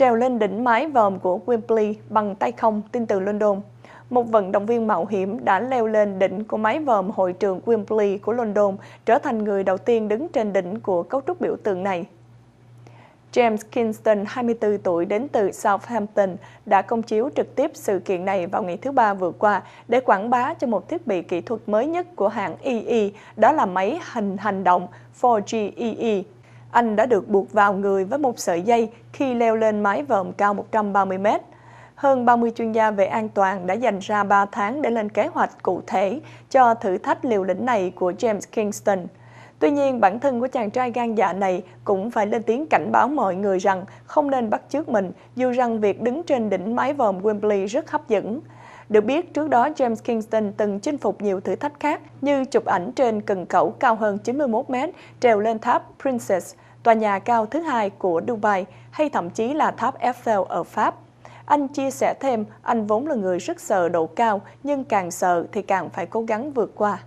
trèo lên đỉnh mái vòm của Wembley bằng tay không, tin từ London. Một vận động viên mạo hiểm đã leo lên đỉnh của mái vòm hội trường Wembley của London, trở thành người đầu tiên đứng trên đỉnh của cấu trúc biểu tượng này. James Kingston, 24 tuổi, đến từ Southampton, đã công chiếu trực tiếp sự kiện này vào ngày thứ Ba vừa qua để quảng bá cho một thiết bị kỹ thuật mới nhất của hãng EE, e, đó là máy hình hành động 4GEE anh đã được buộc vào người với một sợi dây khi leo lên mái vòm cao 130 mét. Hơn 30 chuyên gia về an toàn đã dành ra 3 tháng để lên kế hoạch cụ thể cho thử thách liều lĩnh này của James Kingston. Tuy nhiên, bản thân của chàng trai gan dạ này cũng phải lên tiếng cảnh báo mọi người rằng không nên bắt chước mình, dù rằng việc đứng trên đỉnh mái vòm Wembley rất hấp dẫn. Được biết, trước đó James Kingston từng chinh phục nhiều thử thách khác như chụp ảnh trên cần cẩu cao hơn 91 mét, trèo lên tháp Princess, tòa nhà cao thứ hai của Dubai hay thậm chí là tháp Eiffel ở Pháp. Anh chia sẻ thêm, anh vốn là người rất sợ độ cao, nhưng càng sợ thì càng phải cố gắng vượt qua.